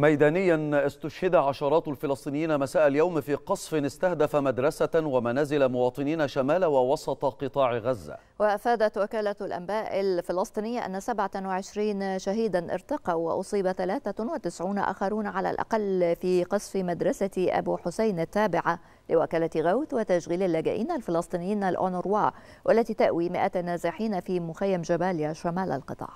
ميدانيا استشهد عشرات الفلسطينيين مساء اليوم في قصف استهدف مدرسة ومنازل مواطنين شمال ووسط قطاع غزة وأفادت وكالة الأنباء الفلسطينية أن 27 شهيدا ارتقوا وأصيب 93 آخرون على الأقل في قصف مدرسة أبو حسين التابعة لوكالة غوث وتشغيل اللاجئين الفلسطينيين الأونروا والتي تأوي 100 نازحين في مخيم جباليا شمال القطاع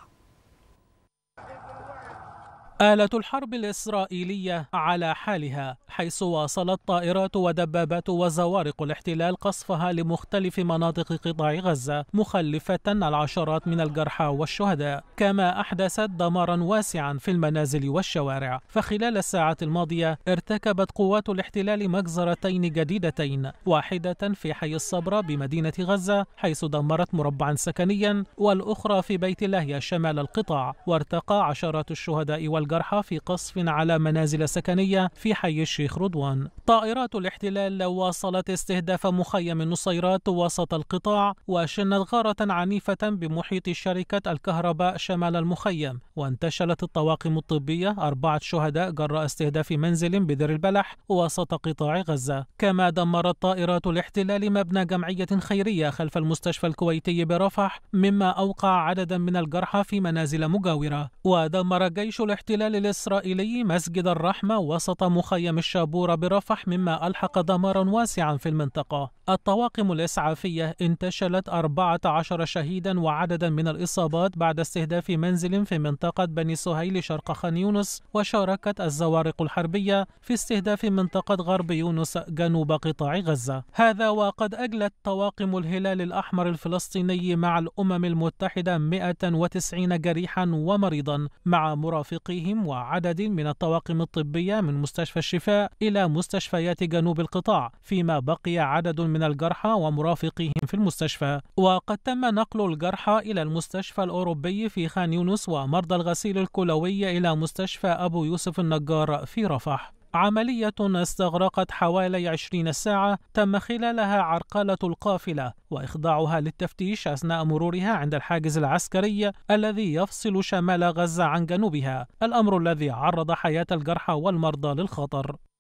آلة الحرب الإسرائيلية على حالها حيث واصلت طائرات ودبابات وزوارق الاحتلال قصفها لمختلف مناطق قطاع غزة مخلفة العشرات من الجرحى والشهداء كما أحدثت دمارا واسعا في المنازل والشوارع فخلال الساعات الماضية ارتكبت قوات الاحتلال مجزرتين جديدتين واحدة في حي الصبرة بمدينة غزة حيث دمرت مربعا سكنيا والأخرى في بيت لاهيا شمال القطاع وارتقى عشرات الشهداء وال الجرحى في قصف على منازل سكنية في حي الشيخ رضوان طائرات الاحتلال واصلت استهداف مخيم النصيرات وسط القطاع وشنت غارة عنيفة بمحيط شركة الكهرباء شمال المخيم وانتشلت الطواقم الطبية أربعة شهداء جراء استهداف منزل بدر البلح وسط قطاع غزة كما دمرت طائرات الاحتلال مبنى جمعية خيرية خلف المستشفى الكويتي برفح مما أوقع عددا من الجرحى في منازل مجاورة ودمر جيش الاحتلال الاحتلال الإسرائيلي مسجد الرحمة وسط مخيم الشابورة برفح مما ألحق دمارا واسعا في المنطقة الطواقم الإسعافية انتشلت 14 شهيدا وعددا من الإصابات بعد استهداف منزل في منطقة بني سهيل شرق خان يونس وشاركت الزوارق الحربية في استهداف منطقة غرب يونس جنوب قطاع غزة هذا وقد أجلت طواقم الهلال الأحمر الفلسطيني مع الأمم المتحدة 190 جريحا ومريضا مع مرافقيهم وعدد من الطواقم الطبية من مستشفى الشفاء إلى مستشفيات جنوب القطاع فيما بقي عدد من الجرحى ومرافقيهم في المستشفى وقد تم نقل الجرحى إلى المستشفى الأوروبي في خان يونس ومرضى الغسيل الكلوي إلى مستشفى أبو يوسف النجار في رفح عملية استغرقت حوالي 20 ساعة تم خلالها عرقلة القافلة وإخضاعها للتفتيش أثناء مرورها عند الحاجز العسكري الذي يفصل شمال غزة عن جنوبها الأمر الذي عرض حياة الجرحى والمرضى للخطر